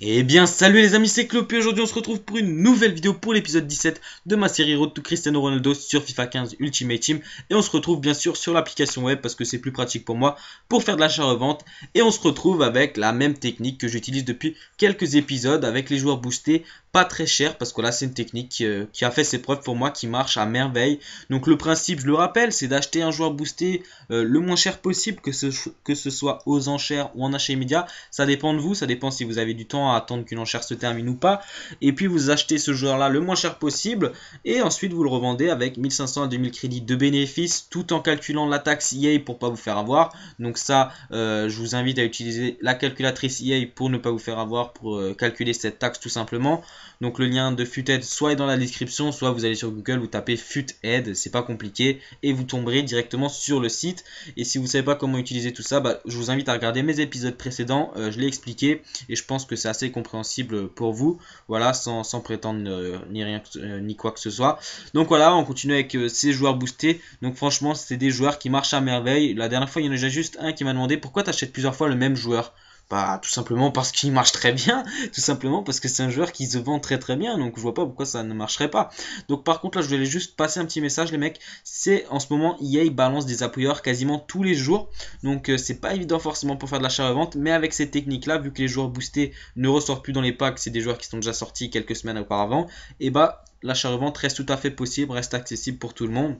Et eh bien salut les amis c'est Et aujourd'hui on se retrouve pour une nouvelle vidéo pour l'épisode 17 de ma série Road to Cristiano Ronaldo sur FIFA 15 Ultimate Team et on se retrouve bien sûr sur l'application web parce que c'est plus pratique pour moi pour faire de l'achat-revente et on se retrouve avec la même technique que j'utilise depuis quelques épisodes avec les joueurs boostés très cher parce que là c'est une technique euh, qui a fait ses preuves pour moi qui marche à merveille. Donc le principe je le rappelle c'est d'acheter un joueur boosté euh, le moins cher possible que ce, que ce soit aux enchères ou en achat immédiat. Ça dépend de vous, ça dépend si vous avez du temps à attendre qu'une enchère se termine ou pas. Et puis vous achetez ce joueur là le moins cher possible et ensuite vous le revendez avec 1500 à 2000 crédits de bénéfice tout en calculant la taxe EA pour pas vous faire avoir. Donc ça euh, je vous invite à utiliser la calculatrice EA pour ne pas vous faire avoir pour calculer cette taxe tout simplement. Donc le lien de FUTED soit est dans la description, soit vous allez sur Google, vous tapez FUTED, c'est pas compliqué, et vous tomberez directement sur le site. Et si vous savez pas comment utiliser tout ça, bah, je vous invite à regarder mes épisodes précédents, euh, je l'ai expliqué, et je pense que c'est assez compréhensible pour vous, voilà, sans, prétendre euh, ni rien euh, ni quoi que ce soit. Donc voilà, on continue avec ces joueurs boostés. Donc franchement, c'est des joueurs qui marchent à merveille. La dernière fois, il y en a déjà juste un qui m'a demandé pourquoi tu plusieurs fois le même joueur bah, Tout simplement parce qu'il marche très bien, tout simplement parce que c'est un joueur qui se vend très très bien, donc je vois pas pourquoi ça ne marcherait pas. Donc par contre là je voulais juste passer un petit message les mecs, c'est en ce moment EA balance des appuyeurs quasiment tous les jours, donc euh, c'est pas évident forcément pour faire de l'achat-revente, mais avec ces techniques là, vu que les joueurs boostés ne ressortent plus dans les packs, c'est des joueurs qui sont déjà sortis quelques semaines auparavant, et eh bah l'achat-revente reste tout à fait possible, reste accessible pour tout le monde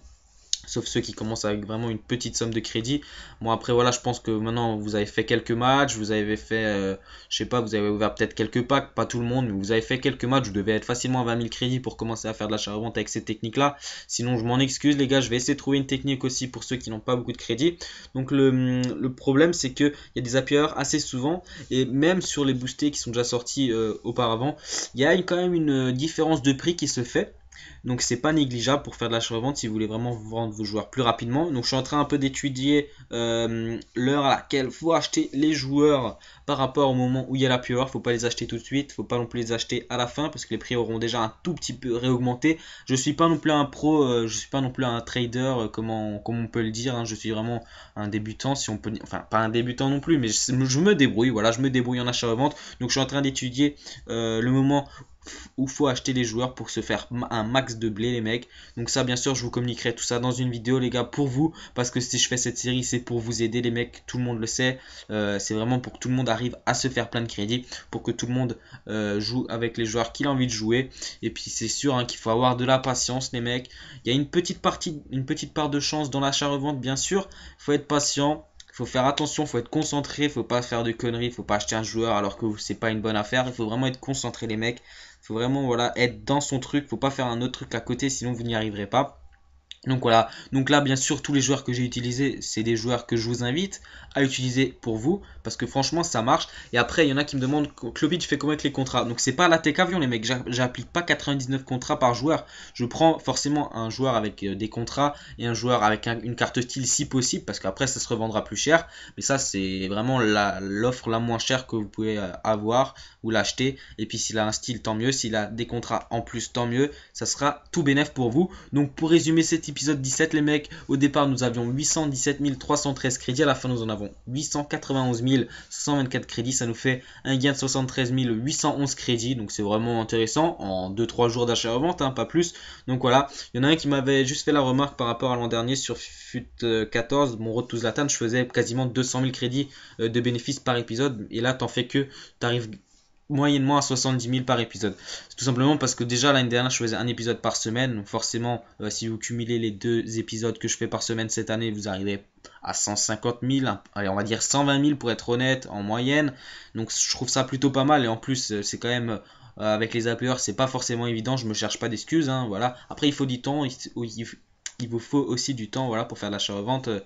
sauf ceux qui commencent avec vraiment une petite somme de crédit. Bon après voilà, je pense que maintenant vous avez fait quelques matchs, vous avez fait, euh, je sais pas, vous avez ouvert peut-être quelques packs, pas tout le monde, mais vous avez fait quelques matchs, vous devez être facilement à 20 000 crédits pour commencer à faire de la revente avec ces techniques-là. Sinon je m'en excuse les gars, je vais essayer de trouver une technique aussi pour ceux qui n'ont pas beaucoup de crédit. Donc le, problème c'est que il y a des appuyeurs assez souvent et même sur les boostés qui sont déjà sortis euh, auparavant, il y a quand même une euh, différence de prix qui se fait. Donc c'est pas négligeable pour faire de l'achat-revente si vous voulez vraiment vendre vos joueurs plus rapidement. Donc je suis en train un peu d'étudier euh, l'heure à laquelle faut acheter les joueurs par rapport au moment où il y a la pure. Faut pas les acheter tout de suite, faut pas non plus les acheter à la fin parce que les prix auront déjà un tout petit peu réaugmenté. Je suis pas non plus un pro, je euh, je suis pas non plus un trader, euh, comme on peut le dire. Hein. Je suis vraiment un débutant, si on peut, enfin pas un débutant non plus, mais je, je me débrouille. Voilà, je me débrouille en achat-revente. Donc je suis en train d'étudier le moment où faut acheter les joueurs pour se faire un max de blé les mecs. Donc ça bien sûr je vous communiquerai tout ça dans une vidéo les gars pour vous parce que si je fais cette série c'est pour vous aider les mecs, tout le monde le sait. Euh, c'est vraiment pour que tout le monde arrive à se faire plein de crédits, pour que tout le monde euh, joue avec les joueurs qu'il a envie de jouer. Et puis c'est sûr hein, qu'il faut avoir de la patience les mecs. Il y a une petite partie, une petite part de chance dans l'achat-revente bien sûr. Il faut être patient faut faire attention, faut être concentré, faut pas faire de conneries, faut pas acheter un joueur alors que c'est pas une bonne affaire, il faut vraiment être concentré les mecs faut vraiment voilà, être dans son truc, faut pas faire un autre truc à côté, sinon vous n'y arriverez pas. Donc voilà, donc là bien sûr tous les joueurs que j'ai utilisés, c'est des joueurs que je vous invite à utiliser pour vous, parce que franchement ça marche. Et après il y en a qui me demandent, Clovis tu fais comment avec les contrats Donc c'est pas la tech avion les mecs, j'applique pas 99 contrats par joueur, je prends forcément un joueur avec euh, des contrats et un joueur avec une carte style si possible, parce qu'après ça se revendra plus cher, mais ça c'est vraiment l'offre la, moins chère que vous pouvez euh, avoir ou l'acheter, et puis s'il a un style tant mieux, s'il a des contrats en plus tant mieux, ça sera tout bénéf pour vous. Donc pour résumer cette épisode 17 les mecs. Au départ nous avions 817 313 crédits, à la fin nous en avons 891 124 crédits, ça nous fait un gain de 73 811 crédits, donc c'est vraiment intéressant en 2-3 jours d'achat-revente, hein, pas plus. Donc voilà, il y en a un qui m'avait juste fait la remarque par rapport à l'an dernier sur FUT 14, mon road to Zlatan, je faisais quasiment 200 000 crédits euh, de bénéfices par épisode, et là t'en fais que, t'arrives moyennement à 70 000 par épisode. C'est tout simplement parce que déjà l'année dernière je faisais un épisode par semaine, donc forcément euh, si vous cumulez les deux épisodes que je fais par semaine cette année, vous arrivez à 150 000, hein. allez on va dire 120 000 pour être honnête en moyenne, donc je trouve ça plutôt pas mal et en plus euh, c'est quand même... Euh, avec les APR c'est pas forcément évident, je me cherche pas d'excuses, hein, voilà. Après, il faut du temps, il vous faut aussi du temps voilà, pour faire de l'achat-revente. Euh,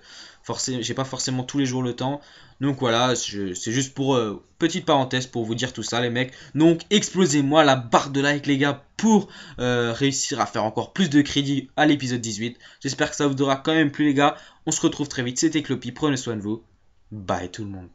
j'ai pas forcément tous les jours le temps. Donc voilà, c'est juste pour euh, petite parenthèse pour vous dire tout ça, les mecs. Donc explosez-moi la barre de like, les gars, pour euh, réussir à faire encore plus de crédit à l'épisode 18. J'espère que ça vous aura quand même plus, les gars. On se retrouve très vite. C'était Clopi, prenez soin de vous. Bye tout le monde.